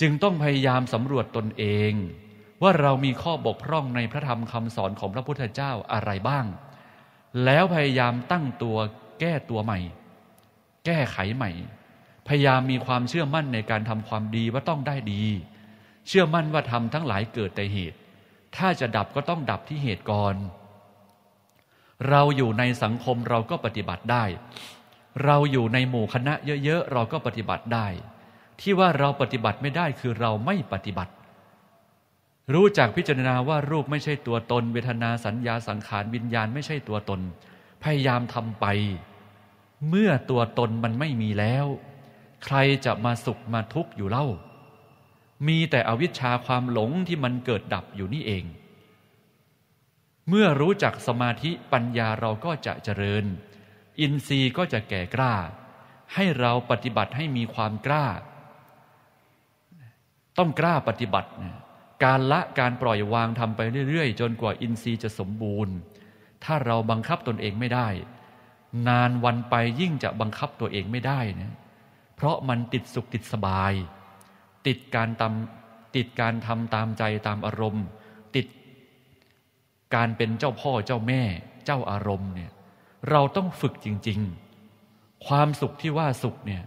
จึงต้องพยายามสำรวจตนเอง ว่าเรามีข้อบกพร่องในพระธรรมคำสอนของพระพุทธเจ้าอะไรบ้างแล้วพยายามตั้งตัวแก้ตัวใหม่ แก้ไขใหม่ พยายามมีความเชื่อมั่นในการทำความดีว่าต้องได้ดี เชื่อมั่นว่าทำทั้งหลายเกิดแต่เหตุ ถ้าจะดับก็ต้องดับที่เหตุก่อนเราอยู่ในสังคมเราก็ปฏิบัติได้ เราอยู่ในหมู่คณะเยอะ ๆเราก็ปฏิบัติได้ ที่ว่าเราปฏิบัติไม่ได้คือเราไม่ปฏิบัติรู้จักพิจารณาว่ารูปไม่ใช่ตัวตน เวทนาสัญญาสังขาร วิญญาณไม่ใช่ตัวตน พยายามทำไป เมื่อตัวตนมันไม่มีแล้ว ใครจะมาสุขมาทุกข์อยู่เล่า มีแต่อวิชชาความหลงที่มันเกิดดับอยู่นี่เอง เมื่อรู้จักสมาธิปัญญาเราก็จะเจริญ อินทรีย์ก็จะแก่กล้า ให้เราปฏิบัติให้มีความกล้า ต้องกล้าปฏิบัตินะการละการปล่อยวางทำไปเรื่อย ๆ จนกว่าอินทรีย์จะสมบูรณ์ ถ้าเราบังคับตนเองไม่ได้ นานวันไปยิ่งจะบังคับตัวเองไม่ได้เนะเพราะมันติดสุขติดสบาย ติดการตำติดการทำตามใจตามอารมณ์ ติดการเป็นเจ้าพ่อเจ้าแม่ เจ้าอารมณ์เนี่ยเราต้องฝึกจริงๆ ความสุขที่ว่าสุขเนี่ย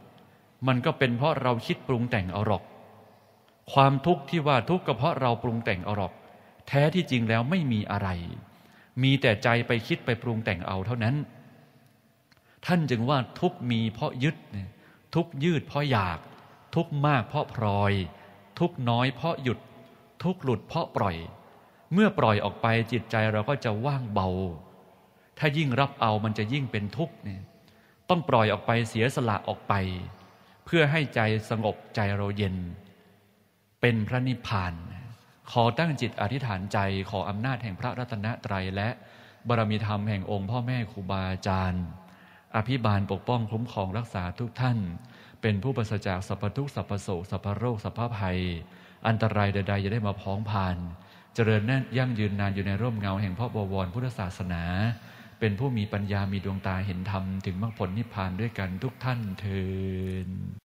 มันก็เป็นเพราะเราคิดปรุงแต่งเอาหรอกความทุกข์ที่ว่าทุกข์ก็เพราะเราปรุงแต่งเอาหรอกแท้ที่จริงแล้วไม่มีอะไร มีแต่ใจไปคิดไปปรุงแต่งเอาเท่านั้น ท่านจึงว่าทุกมีเพราะยึด ทุกยืดเพราะอยากทุกมากเพราะพลอย ทุกน้อยเพราะหยุดทุกหลุดเพราะปล่อย เมื่อปล่อยออกไปจิตใจเราก็จะว่างเบา ถ้ายิ่งรับเอามันจะยิ่งเป็นทุกข์เนี่ยต้องปล่อยออกไปเสียสละออกไป เพื่อให้ใจสงบใจเราเย็นเป็นพระนิพพาน ขอตั้งจิตอธิษฐานใจขออำนาจแห่งพระรัตนตรัยและบารมีธรรมแห่งองค์พ่อแม่ครูบาอาจารย์ อภิบาลปกป้องคุ้มครองรักษาทุกท่าน เป็นผู้ประเสริฐจาก สัพพทุกสัพพโสสัพพโรค สัพพภัย อันตรายใดๆจะได้มาพ้องผ่าน เจริญแน่นยั่งยืนนานอยู่ในร่มเงาแห่งพ่อบวรพุทธศาสนา เป็นผู้มีปัญญามีดวงตาเห็นธรรมถึงมรรคผลนิพพานด้วยกันทุกท่านเทิน